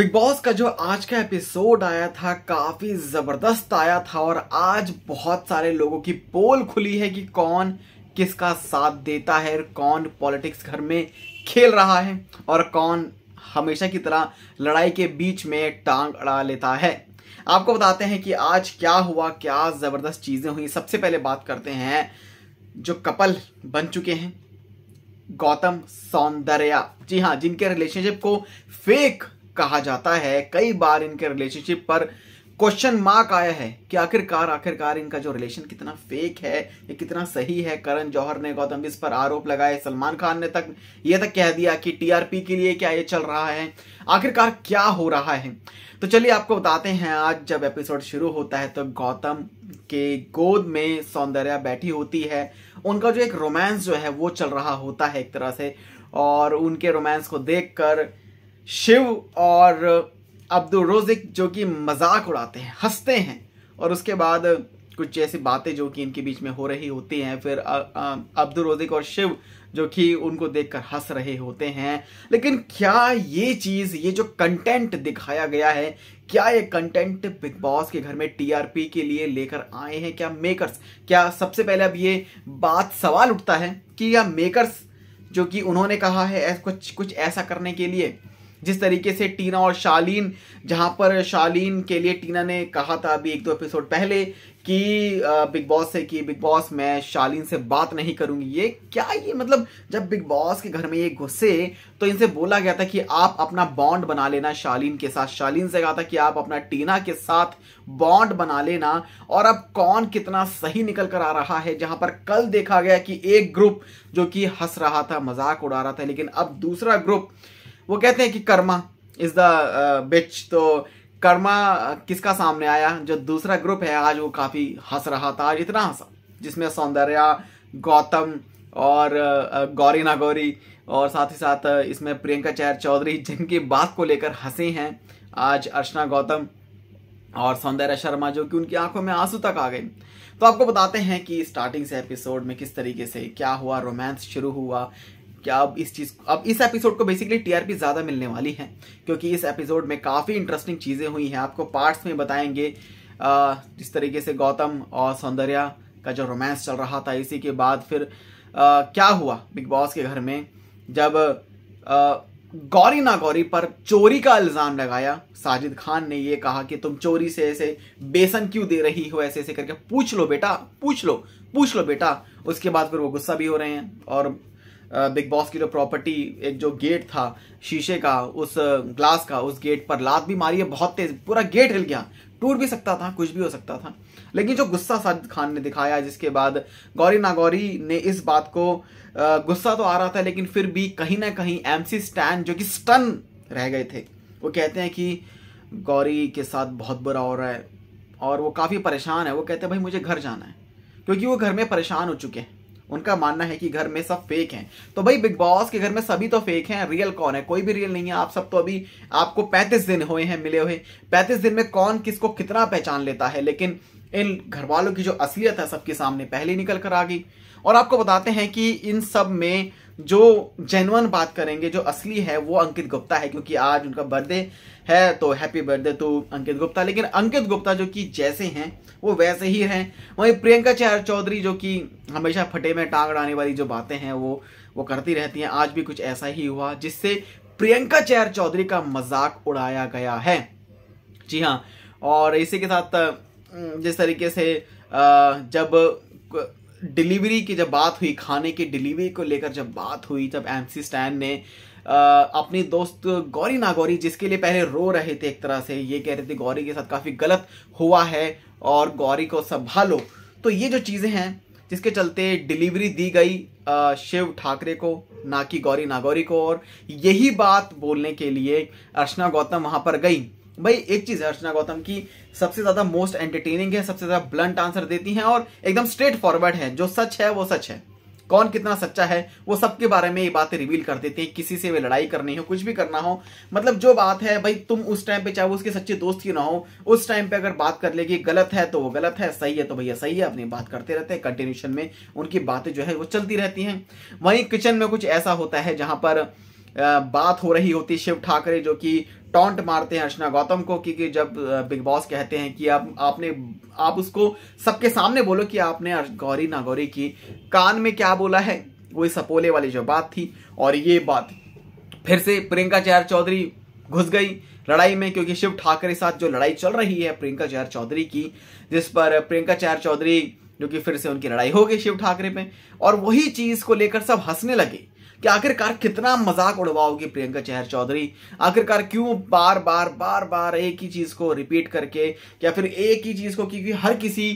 big boss का जो आज का एपिसोड आया था काफी जबरदस्त आया था और आज बहुत सारे लोगों की पोल खुली है कि कौन किसका साथ देता है कौन पॉलिटिक्स घर में खेल रहा है और कौन हमेशा की तरह लड़ाई के बीच में टांग अड़ा लेता है आपको बताते हैं कि आज क्या हुआ क्या जबरदस्त चीजें हुई सबसे पहले बात करते हैं जो कपल बन चुके हैं गौतम सौंदर्या जी हाँ जिनके रिलेशनशिप को फेक कहा जाता है कई बार इनके रिलेशनशिप पर क्वेश्चन मार्क आया है कि आखिरकार आखिरकार इनका जो रिलेशन कितना फेक है ये कितना सही है करण जौहर ने गौतम इस पर आरोप लगाए सलमान खान ने तक ये तक कह दिया कि टीआरपी के लिए क्या ये चल रहा है आखिरकार क्या हो रहा है तो चलिए आपको बताते हैं आज जब एपिसोड शुरू होता है तो गौतम के गोद में सौंदर्या बैठी होती है उनका जो एक रोमांस जो है वो चल रहा होता है एक तरह से और उनके रोमांस को देखकर शिव और अब्दुल रोजिक जो कि मजाक उड़ाते हैं हंसते हैं और उसके बाद कुछ ऐसी बातें जो कि इनके बीच में हो रही होती हैं फिर अब्दुल रोजिक और शिव जो कि उनको देखकर हंस रहे होते हैं लेकिन क्या ये चीज़ ये जो कंटेंट दिखाया गया है क्या ये कंटेंट बिग बॉस के घर में टीआरपी के लिए लेकर आए हैं क्या मेकर्स क्या सबसे पहले अब ये बात सवाल उठता है कि या मेकर्स जो कि उन्होंने कहा है कुछ कुछ ऐसा करने के लिए जिस तरीके से टीना और शालीन जहां पर शालीन के लिए टीना ने कहा था अभी एक दो एपिसोड पहले कि बिग बॉस से कि बिग बॉस मैं शालीन से बात नहीं करूंगी ये क्या ये मतलब जब बिग बॉस के घर में ये घुसे तो इनसे बोला गया था कि आप अपना बॉन्ड बना लेना शालीन के साथ शालीन से कहा था कि आप अपना टीना के साथ बॉन्ड बना लेना और अब कौन कितना सही निकल कर आ रहा है जहां पर कल देखा गया कि एक ग्रुप जो कि हंस रहा था मजाक उड़ा रहा था लेकिन अब दूसरा ग्रुप वो कहते हैं कि कर्मा इज द बिच तो कर्मा uh, किसका सामने आया जो दूसरा ग्रुप है आज वो काफ़ी हंस रहा था आज इतना हंसा जिसमें सौंदर्या गौतम और uh, uh, गौरी नागौरी और साथ ही साथ इसमें प्रियंका चैर चौधरी जिनकी बात को लेकर हंसे हैं आज अर्चना गौतम और सौंदर्या शर्मा जो कि उनकी आंखों में आंसू तक आ गए तो आपको बताते हैं कि स्टार्टिंग से एपिसोड में किस तरीके से क्या हुआ रोमांस शुरू हुआ क्या अब इस चीज अब इस एपिसोड को बेसिकली टीआरपी ज्यादा मिलने वाली है क्योंकि इस एपिसोड में काफी इंटरेस्टिंग चीजें हुई हैं आपको पार्ट्स में बताएंगे जिस तरीके से गौतम और सौंदर्या का जो रोमांस चल रहा था इसी के बाद फिर आ, क्या हुआ बिग बॉस के घर में जब आ, गौरी ना गौरी पर चोरी का इल्ज़ाम लगाया साजिद खान ने ये कहा कि तुम चोरी से ऐसे बेसन क्यों दे रही हो ऐसे ऐसे करके पूछ लो बेटा पूछ लो पूछ लो बेटा उसके बाद फिर वो गुस्सा भी हो रहे हैं और बिग बॉस की जो प्रॉपर्टी एक जो गेट था शीशे का उस ग्लास का उस गेट पर लात भी मारी है बहुत तेज पूरा गेट हिल गया टूट भी सकता था कुछ भी हो सकता था लेकिन जो गुस्सा साजिद खान ने दिखाया जिसके बाद गौरी नागौरी ने इस बात को गुस्सा तो आ रहा था लेकिन फिर भी कहीं ना कहीं एमसी स्टैन जो कि स्टन रह गए थे वो कहते हैं कि गौरी के साथ बहुत बुरा हो रहा है और वो काफ़ी परेशान है वो कहते हैं भाई मुझे घर जाना है क्योंकि वो घर में परेशान हो चुके हैं उनका मानना है कि घर में सब फेक हैं तो भाई बिग बॉस के घर में सभी तो फेक हैं रियल कौन है कोई भी रियल नहीं है आप सब तो अभी आपको पैंतीस दिन हुए हैं मिले हुए पैंतीस दिन में कौन किसको कितना पहचान लेता है लेकिन इन घर वालों की जो असलियत है सबके सामने पहले निकल कर आ गई और आपको बताते हैं कि इन सब में जो जेनवन बात करेंगे जो असली है वो अंकित गुप्ता है क्योंकि आज उनका बर्थडे है तो happy birthday to Ankit Gupta लेकिन अंकित गुप्ता जो कि जैसे हैं वो वैसे ही हैं वहीं प्रियंका चहर चौधरी जो कि हमेशा फटे में टांग अड़ाने वाली जो बातें हैं वो वो करती रहती हैं आज भी कुछ ऐसा ही हुआ जिससे प्रियंका चहर चौधरी का मजाक उड़ाया गया है जी हाँ और इसी के साथ जिस तरीके से जब डिलीवरी की जब बात हुई खाने की डिलीवरी को लेकर जब बात हुई तब एम सी स्टैन ने आ, अपने दोस्त गौरी नागौरी जिसके लिए पहले रो रहे थे एक तरह से ये कह रहे थे गौरी के साथ काफ़ी गलत हुआ है और गौरी को संभालो तो ये जो चीज़ें हैं जिसके चलते डिलीवरी दी गई आ, शिव ठाकरे को ना कि गौरी नागौरी को और यही बात बोलने के लिए अर्चना गौतम वहाँ पर गई भाई एक चीज है अर्चना गौतम की सबसे ज्यादा मोस्ट एंटरटेनिंग है सबसे ज्यादा ब्लंट आंसर देती हैं और एकदम स्ट्रेट फॉरवर्ड है जो सच है वो सच है कौन कितना सच्चा है वो सबके बारे में ये बातें रिवील कर देते हैं किसी से वे लड़ाई करनी हो कुछ भी करना हो मतलब जो बात है भाई तुम उस टाइम पे चाहे वो उसके सच्चे दोस्त क्यों ना हो उस टाइम पे अगर बात कर लेगी गलत है तो वो गलत है सही है तो भैया सही है अपनी बात करते रहते हैं कंटिन्यूशन में उनकी बातें जो है वो चलती रहती हैं वहीं किचन में कुछ ऐसा होता है जहां पर बात हो रही होती शिव ठाकरे जो कि टॉन्ट मारते हैं अर्चना गौतम को क्योंकि जब बिग बॉस कहते हैं कि आप आपने आप उसको सबके सामने बोलो कि आपने गौरी नागौरी की कान में क्या बोला है वही सपोले वाली जो बात थी और ये बात फिर से प्रियंका चैर चौधरी घुस गई लड़ाई में क्योंकि शिव ठाकरे साथ जो लड़ाई चल रही है प्रियंका चैर चौधरी की जिस पर प्रियंका चैर चौधरी जो कि फिर से उनकी लड़ाई हो गई शिव ठाकरे में और वही चीज को लेकर सब हंसने लगे कि आखिरकार कितना मजाक उड़वाओगी प्रियंका चहर चौधरी आखिरकार क्यों बार बार बार बार एक ही चीज को रिपीट करके या फिर एक ही चीज को क्योंकि हर किसी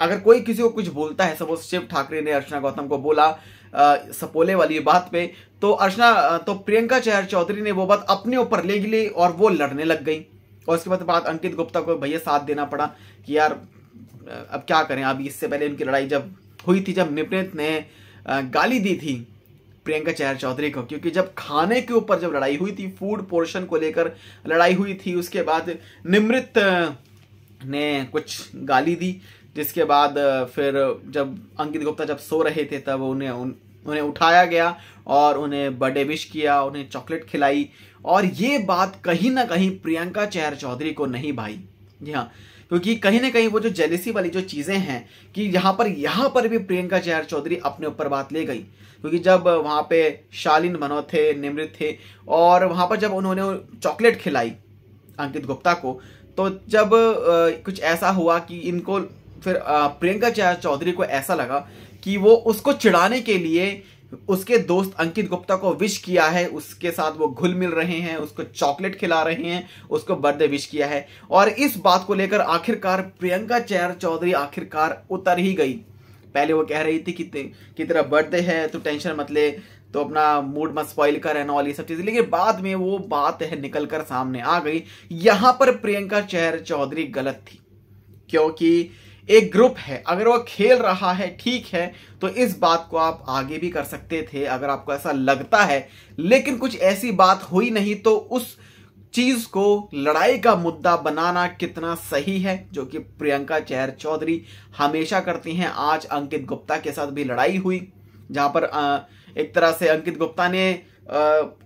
अगर कोई किसी को कुछ बोलता है सपोज शिव ठाकरे ने अर्चना गौतम को बोला आ, सपोले वाली बात पे तो अर्चना तो प्रियंका चहर चौधरी ने वो बात अपने ऊपर ले ली और वो लड़ने लग गई और उसके बाद बात अंकित गुप्ता को भैया साथ देना पड़ा कि यार अब क्या करें अब इससे पहले इनकी लड़ाई जब हुई थी जब निपनेत ने गाली दी थी प्रियंका चहर चौधरी को क्योंकि जब खाने के ऊपर जब लड़ाई हुई थी फूड पोर्शन को लेकर लड़ाई हुई थी उसके बाद निमृत ने कुछ गाली दी जिसके बाद फिर जब अंकित गुप्ता जब सो रहे थे तब उन्हें उन, उन्हें उठाया गया और उन्हें बर्थडे विश किया उन्हें चॉकलेट खिलाई और ये बात कहीं ना कहीं प्रियंका चहर चौधरी को नहीं भाई जी हाँ क्योंकि कहीं ना कहीं वो जो जेलिसी वाली जो चीज़ें हैं कि यहाँ पर यहाँ पर भी प्रियंका चहर चौधरी अपने ऊपर बात ले गई क्योंकि जब वहाँ पे शालीन मनो थे निमृत थे और वहाँ पर जब उन्होंने चॉकलेट खिलाई अंकित गुप्ता को तो जब कुछ ऐसा हुआ कि इनको फिर प्रियंका चहर चौधरी को ऐसा लगा कि वो उसको चिढ़ाने के लिए उसके दोस्त अंकित गुप्ता को विश किया है उसके साथ वो घुल मिल रहे हैं उसको चॉकलेट खिला रहे हैं उसको बर्थडे विश किया है और इस बात को लेकर आखिरकार प्रियंका चैर चौधरी आखिरकार उतर ही गई पहले वो कह रही थी कि, ते, कि तेरा बर्थडे है तो टेंशन मत ले तो अपना मूड मत स्पॉइल कर एंड ऑल ये सब चीज़ें लेकिन बाद में वो बात है निकल कर सामने आ गई यहाँ पर प्रियंका चैर चौधरी गलत थी क्योंकि एक ग्रुप है अगर वो खेल रहा है ठीक है तो इस बात को आप आगे भी कर सकते थे अगर आपको ऐसा लगता है लेकिन कुछ ऐसी बात हुई नहीं तो उस चीज को लड़ाई का मुद्दा बनाना कितना सही है जो कि प्रियंका चहर चौधरी हमेशा करती हैं आज अंकित गुप्ता के साथ भी लड़ाई हुई जहां पर एक तरह से अंकित गुप्ता ने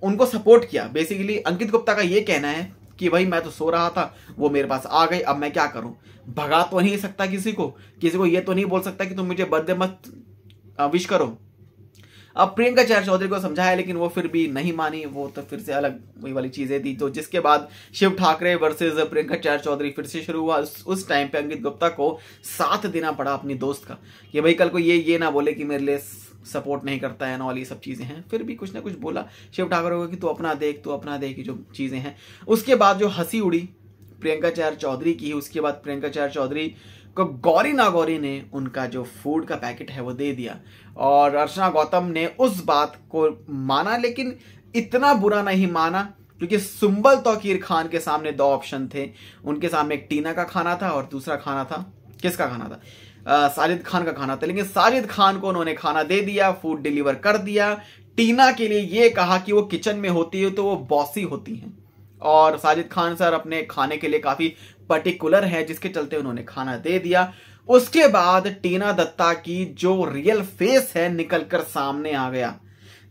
उनको सपोर्ट किया बेसिकली अंकित गुप्ता का ये कहना है कि भाई मैं तो सो रहा था वो मेरे पास आ गई अब मैं क्या करूं भगा तो नहीं सकता किसी को किसी को ये तो नहीं बोल सकता कि तुम मुझे बर्थडे मत विश करो अब प्रियंका चैर चौधरी को समझाया लेकिन वो फिर भी नहीं मानी वो तो फिर से अलग वही वाली चीजें थी तो जिसके बाद शिव ठाकरे वर्सेस प्रियंका चैर चौधरी फिर से शुरू हुआ उस टाइम पे अंकित गुप्ता को साथ देना पड़ा अपनी दोस्त का कि भाई कल को ये ये ना बोले कि मेरे लिए सपोर्ट नहीं करता है ना ये सब चीज़ें हैं फिर भी कुछ ना कुछ बोला शिव ठाकर होगा कि तू अपना देख तू अपना देख जो चीज़ें हैं उसके बाद जो हंसी उड़ी प्रियंका चार चौधरी की उसके बाद प्रियंका चार चौधरी को गौरी नागौरी ने उनका जो फूड का पैकेट है वो दे दिया और अर्चना गौतम ने उस बात को माना लेकिन इतना बुरा नहीं माना क्योंकि सुंबल तौकीर खान के सामने दो ऑप्शन थे उनके सामने एक टीना का खाना था और दूसरा खाना था किसका खाना था साजिद खान का खाना था लेकिन साजिद खान को उन्होंने खाना दे दिया फूड डिलीवर कर दिया टीना के लिए ये कहा कि वो किचन में होती है तो वो बॉसी होती हैं और साजिद खान सर अपने खाने के लिए काफी पर्टिकुलर है जिसके चलते उन्होंने खाना दे दिया उसके बाद टीना दत्ता की जो रियल फेस है निकल कर सामने आ गया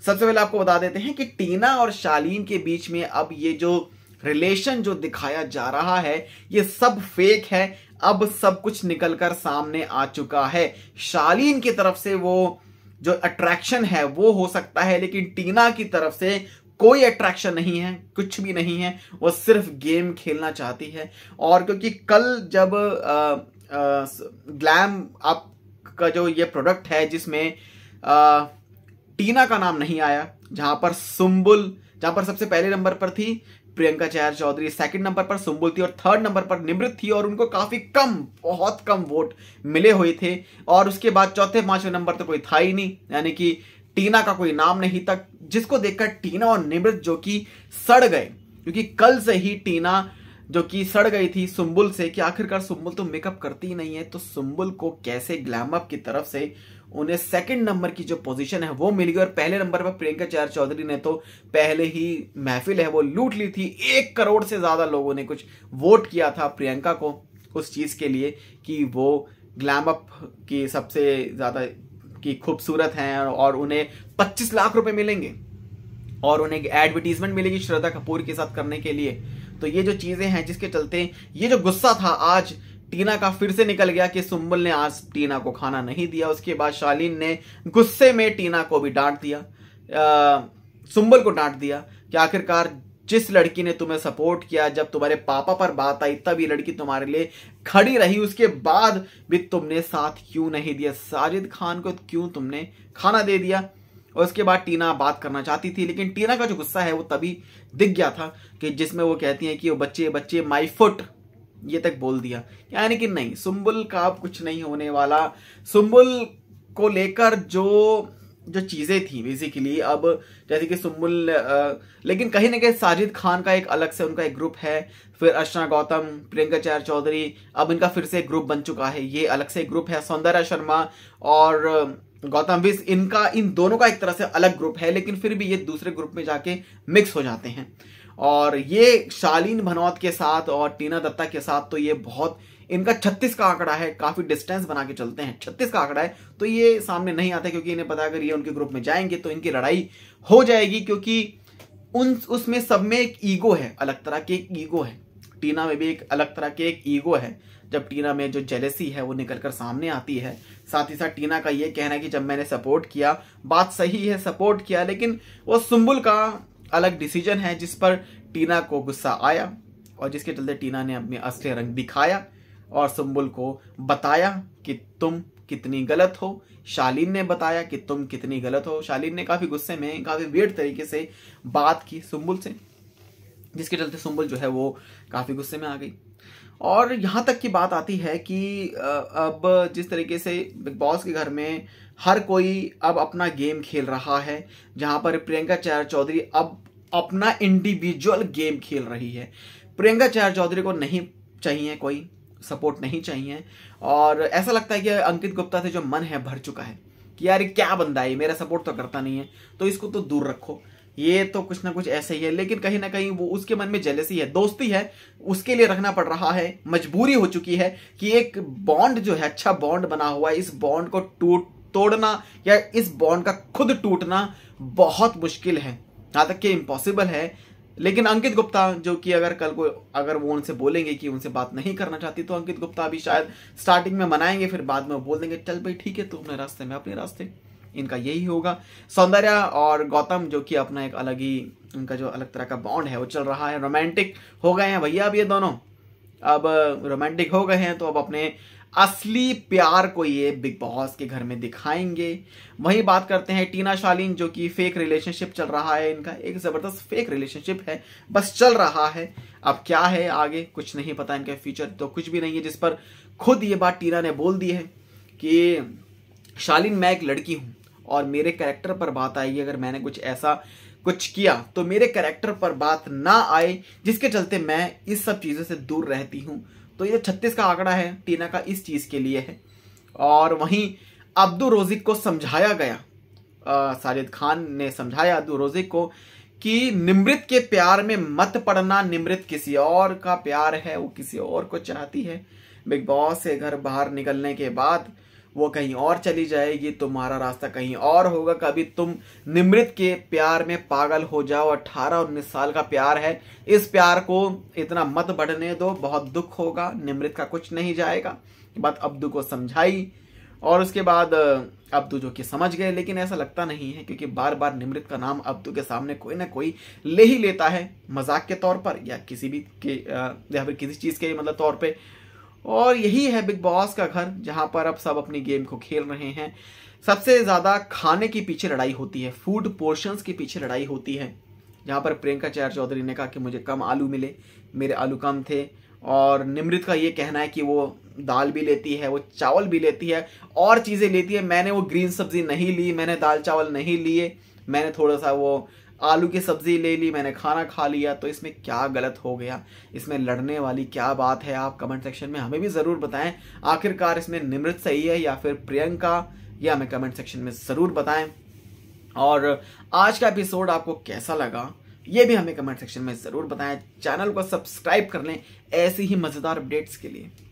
सबसे पहले आपको बता देते हैं कि टीना और शालीन के बीच में अब ये जो रिलेशन जो दिखाया जा रहा है ये सब फेक है अब सब कुछ निकलकर सामने आ चुका है शालीन की तरफ से वो जो अट्रैक्शन है वो हो सकता है लेकिन टीना की तरफ से कोई अट्रैक्शन नहीं है कुछ भी नहीं है वो सिर्फ गेम खेलना चाहती है और क्योंकि कल जब ग्लैम आप का जो ये प्रोडक्ट है जिसमें टीना का नाम नहीं आया जहां पर सुम्बुल जहां पर सबसे पहले नंबर पर थी प्रियंका चैर चौधरी सेकंड नंबर पर सुम्बुल थी और थर्ड नंबर पर निमृत थी और उनको काफी कम बहुत कम वोट मिले हुए थे और उसके बाद चौथे पांचवें नंबर तो कोई था ही नहीं यानी कि टीना का कोई नाम नहीं था जिसको देखकर टीना और निमृत जो कि सड़ गए क्योंकि कल से ही टीना जो कि सड़ गई थी सुम्बुल से कि आखिरकार सुम्बुल तो मेकअप करती ही नहीं है तो सुम्बुल को कैसे ग्लैमअप की तरफ से उन्हें सेकंड नंबर की जो पोजीशन है वो मिल गई और पहले नंबर पर प्रियंका चार चौधरी ने तो पहले ही महफिल है वो लूट ली थी एक करोड़ से ज्यादा लोगों ने कुछ वोट किया था प्रियंका को उस चीज के लिए कि वो ग्लैम अप की सबसे ज्यादा की खूबसूरत हैं और उन्हें 25 लाख रुपए मिलेंगे और उन्हें एडवर्टीजमेंट मिलेगी श्रद्धा कपूर के साथ करने के लिए तो ये जो चीजें हैं जिसके चलते ये जो गुस्सा था आज टीना का फिर से निकल गया कि सुम्बुल ने आज टीना को खाना नहीं दिया उसके बाद शालीन ने गुस्से में टीना को भी डांट दिया आ, सुम्बुल को डांट दिया कि आखिरकार जिस लड़की ने तुम्हें सपोर्ट किया जब तुम्हारे पापा पर बात आई तब ये लड़की तुम्हारे लिए खड़ी रही उसके बाद भी तुमने साथ क्यों नहीं दिया साजिद खान को क्यों तुमने खाना दे दिया और उसके बाद टीना बात करना चाहती थी लेकिन टीना का जो गुस्सा है वो तभी दिख गया था कि जिसमें वो कहती है कि वो बच्चे बच्चे माई फुट ये तक बोल दिया यानी कि नहीं सुम्बुल का अब कुछ नहीं होने वाला सुम्बुल को लेकर जो जो चीज़ें थी बेसिकली अब जैसे कि सुम्बुल लेकिन कहीं ना कहीं साजिद खान का एक अलग से उनका एक ग्रुप है फिर अर्चना गौतम प्रियंका चार चौधरी अब इनका फिर से एक ग्रुप बन चुका है ये अलग से एक ग्रुप है सौंदर्य शर्मा और गौतम विस इनका इन दोनों का एक तरह से अलग ग्रुप है लेकिन फिर भी ये दूसरे ग्रुप में जाके मिक्स हो जाते हैं और ये शालीन भनौत के साथ और टीना दत्ता के साथ तो ये बहुत इनका 36 का आंकड़ा है काफी डिस्टेंस बना के चलते हैं 36 का आंकड़ा है तो ये सामने नहीं आता क्योंकि इन्हें पता अगर ये उनके ग्रुप में जाएंगे तो इनकी लड़ाई हो जाएगी क्योंकि उन उसमें सब में एक ईगो है अलग तरह के एक ईगो है टीना में भी एक अलग तरह के एक ईगो है जब टीना में जो जेलेसी है वो निकल कर सामने आती है साथ ही साथ टीना का ये कहना है कि जब मैंने सपोर्ट किया बात सही है सपोर्ट किया लेकिन वो सुम्बुल का अलग डिसीजन है जिस पर टीना को गुस्सा आया और जिसके चलते टीना ने अपने असली रंग दिखाया और सुम्बुल को बताया कि तुम कितनी गलत हो शालीन ने बताया कि तुम कितनी गलत हो शालीन ने काफ़ी गुस्से में काफ़ी वेट तरीके से बात की सुम्बुल से जिसके चलते सुम्बुल जो है वो काफ़ी गुस्से में आ गई और यहाँ तक की बात आती है कि अब जिस तरीके से बिग बॉस के घर में हर कोई अब अपना गेम खेल रहा है जहां पर प्रियंका चार चौधरी अब अपना इंडिविजुअल गेम खेल रही है प्रियंका चार चौधरी को नहीं चाहिए कोई सपोर्ट नहीं चाहिए और ऐसा लगता है कि अंकित गुप्ता से जो मन है भर चुका है कि यार क्या बंदा है मेरा सपोर्ट तो करता नहीं है तो इसको तो दूर रखो ये तो कुछ ना कुछ ऐसे ही है लेकिन कहीं ना कहीं वो उसके मन में जेलसी है दोस्ती है उसके लिए रखना पड़ रहा है मजबूरी हो चुकी है कि एक बॉन्ड जो है अच्छा बॉन्ड बना हुआ है इस बॉन्ड को टूट तोड़ना या इस बॉन्ड का खुद टूटना बहुत मुश्किल है यहाँ तक कि इम्पॉसिबल है लेकिन अंकित गुप्ता जो कि अगर कल को अगर वो उनसे बोलेंगे कि उनसे बात नहीं करना चाहती तो अंकित गुप्ता अभी शायद स्टार्टिंग में मनाएंगे फिर बाद में बोल देंगे चल भाई ठीक है तू अपने रास्ते में अपने रास्ते इनका यही होगा सौंदर्या और गौतम जो कि अपना एक अलग ही उनका जो अलग तरह का बॉन्ड है वो चल रहा है रोमांटिक हो गए हैं भैया अब ये दोनों अब रोमांटिक हो गए हैं तो अब अपने असली प्यार को ये बिग बॉस के घर में दिखाएंगे वही बात करते हैं टीना शालीन जो कि फेक रिलेशनशिप चल रहा है इनका एक ज़बरदस्त फेक रिलेशनशिप है बस चल रहा है अब क्या है आगे कुछ नहीं पता इनका फ्यूचर तो कुछ भी नहीं है जिस पर खुद ये बात टीना ने बोल दी है कि शालीन मैं एक लड़की हूं और मेरे कैरेक्टर पर बात आएगी अगर मैंने कुछ ऐसा कुछ किया तो मेरे कैरेक्टर पर बात ना आए जिसके चलते मैं इस सब चीज़ों से दूर रहती हूँ तो ये छत्तीस का आंकड़ा है टीना का इस चीज़ के लिए है और वहीं अब्दुल रोजिक को समझाया गया साजिद खान ने समझाया अब्दुल रोजिक को कि निमृत के प्यार में मत पड़ना निमृत किसी और का प्यार है वो किसी और को चाहती है बिग बॉस से घर बाहर निकलने के बाद वो कहीं और चली जाएगी तुम्हारा रास्ता कहीं और होगा कभी तुम निमृत के प्यार में पागल हो जाओ अट्ठारह उन्नीस साल का प्यार है इस प्यार को इतना मत बढ़ने दो बहुत दुख होगा निमृत का कुछ नहीं जाएगा बात अब्दू को समझाई और उसके बाद अब्दू जो कि समझ गए लेकिन ऐसा लगता नहीं है क्योंकि बार बार निमृत का नाम अब्दू के सामने कोई ना कोई ले ही लेता है मजाक के तौर पर या किसी भी के या फिर किसी चीज़ के मतलब तौर पर और यही है बिग बॉस का घर जहाँ पर अब सब अपनी गेम को खेल रहे हैं सबसे ज़्यादा खाने के पीछे लड़ाई होती है फूड पोर्शंस के पीछे लड़ाई होती है जहाँ पर प्रियंका चार चौधरी ने कहा कि मुझे कम आलू मिले मेरे आलू कम थे और निमृत का ये कहना है कि वो दाल भी लेती है वो चावल भी लेती है और चीज़ें लेती है मैंने वो ग्रीन सब्जी नहीं ली मैंने दाल चावल नहीं लिए मैंने थोड़ा सा वो आलू की सब्जी ले ली मैंने खाना खा लिया तो इसमें क्या गलत हो गया इसमें लड़ने वाली क्या बात है आप कमेंट सेक्शन में हमें भी ज़रूर बताएं आखिरकार इसमें निमृत सही है या फिर प्रियंका ये हमें कमेंट सेक्शन में ज़रूर बताएं और आज का एपिसोड आपको कैसा लगा ये भी हमें कमेंट सेक्शन में ज़रूर बताएं चैनल को सब्सक्राइब कर लें ऐसी ही मज़ेदार अपडेट्स के लिए